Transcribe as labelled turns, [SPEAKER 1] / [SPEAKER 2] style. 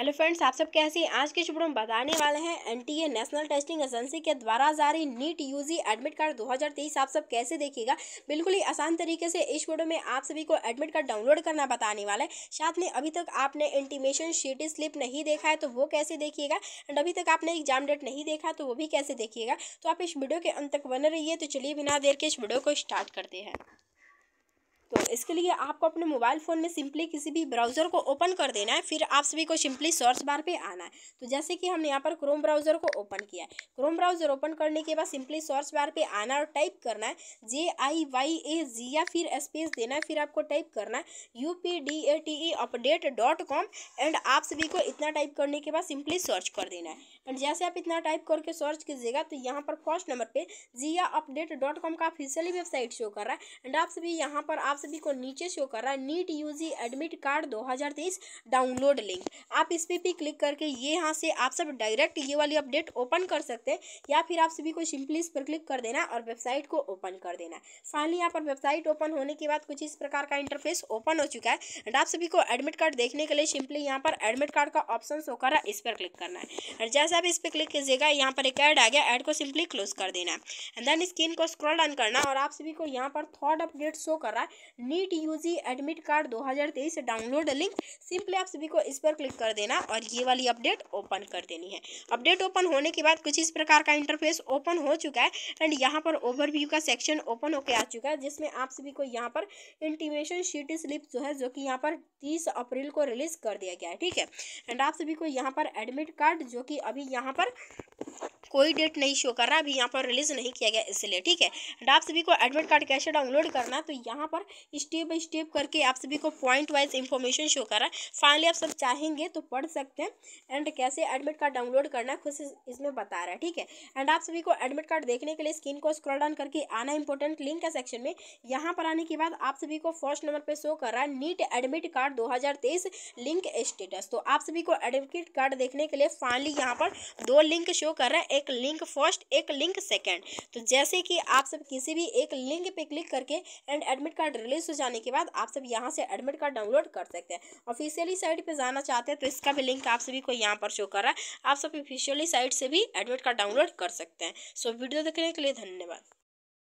[SPEAKER 1] hello friends आप सब कैसे हैं आज के शुभ में बताने वाले हैं एनटीए नेशनल टेस्टिंग एजेंसी के द्वारा जारी नीट यूजी एडमिट कार्ड 2023 आप सब कैसे देखिएगा बिल्कुल ही आसान तरीके से इस वीडियो में आप सभी को एडमिट कार्ड डाउनलोड करना बताने वाला है साथ में अभी तक आपने इंटीमेशन शीट स्लिप नहीं देखा है तो वो कैसे देखिएगा एंड अभी तक आपने एग्जाम डेट नहीं देखा तो वो भी कैसे देखिएगा तो आप इस वीडियो के अंत तक बने रहिए तो चलिए बिना देर के इस वीडियो को स्टार्ट करते हैं तो इसके लिए आपको अपने मोबाइल फ़ोन में सिंपली किसी भी ब्राउज़र को ओपन कर देना है फिर आप सभी को सिंपली सर्च बार पे आना है तो जैसे कि हमने यहाँ पर क्रोम ब्राउज़र को ओपन किया है क्रोम ब्राउज़र ओपन करने के बाद सिंपली सर्च बार पे आना है और टाइप करना है जे आई वाई ए जी या फिर स्पेस देना है फिर आपको टाइप करना है U P D A T E update dot com and आप सभी को इतना टाइप करने के बाद सिंपली सर्च कर देना है एंड जैसे आप इतना टाइप करके सर्च कीजिएगा तो यहाँ पर फर्स्ट नंबर पर जिया अपडेट डॉट कॉम का ऑफिशियली वेबसाइट शो कर रहा है एंड आप सभी यहाँ पर आप सभी को नीचे शो कर रहा है NEET UG admit card 2023 download link आप इस पर भी क्लिक करके ये यहाँ से आप सब डायरेक्ट ये वाली अपडेट ओपन कर सकते हैं या फिर आप सभी को सिंपली इस पर क्लिक कर देना और वेबसाइट को ओपन कर देना फाइनली यहाँ पर वेबसाइट ओपन होने के बाद कुछ इस प्रकार का इंटरफेस ओपन हो चुका है एंड आप सभी को एडमिट कार्ड देखने के लिए सिंपली यहाँ पर एडमिट कार्ड का ऑप्शन शो कर रहा है इस पर क्लिक करना है और जैसे आप इस पर क्लिक कीजिएगा यहाँ पर एक ऐड आ गया ऐड को सिंपली क्लोज कर देना एंड देन स्क्रीन को स्क्रॉल डाउन करना और आप सभी को यहाँ पर थर्ड अपडेट शो कर रहा है NEET UG admit card 2023 download link simply आप सभी को इस पर क्लिक कर देना और ये वाली अपडेट ओपन कर देनी है अपडेट ओपन होने के बाद कुछ इस प्रकार का इंटरफेस ओपन हो चुका है एंड यहाँ पर ओवरव्यू का सेक्शन ओपन होकर आ चुका है जिसमें आप सभी को यहाँ पर इंटीमेशन शीट स्लिप जो है जो कि यहाँ पर तीस अप्रैल को रिलीज कर दिया गया है ठीक है एंड आप सभी को यहाँ पर एडमिट कार्ड जो कि अभी यहाँ पर कोई डेट नहीं शो कर रहा अभी यहाँ पर रिलीज नहीं किया गया इसलिए ठीक है एंड आप सभी को एडमिट कार्ड कैसे डाउनलोड करना है तो यहाँ पर स्टेप बाई स्टेप करके आप सभी को पॉइंट वाइज इंफॉर्मेशन शो कर रहा है फाइनली आप सब चाहेंगे तो पढ़ सकते हैं एंड कैसे एडमिट कार्ड डाउनलोड करना है खुद इसमें बता रहा है ठीक है एंड आप सभी को एडमिट कार्ड देखने के लिए स्क्रीन को स्क्रॉल डाउन करके आना इंपॉर्टेंट लिंक है सेक्शन में यहाँ पर आने के बाद आप सभी को फर्स्ट नंबर पर शो कर रहा है नीट एडमिट कार्ड दो लिंक स्टेटस तो आप सभी को एडमिट कार्ड देखने के लिए फाइनली यहाँ पर दो लिंक शो कर रहा है एक लिंक फर्स्ट एक लिंक सेकेंड तो जैसे कि आप सब किसी भी एक लिंक पे क्लिक करके एंड एडमिट कार्ड रिलीज हो जाने के बाद आप सब यहाँ से एडमिट कार्ड डाउनलोड कर सकते हैं ऑफिशियली साइट पे जाना चाहते हैं तो इसका भी लिंक आप सभी को यहाँ पर शो कर रहा है आप सब ऑफिशियली साइट से भी एडमिट कार्ड डाउनलोड कर सकते हैं सो वीडियो देखने के लिए धन्यवाद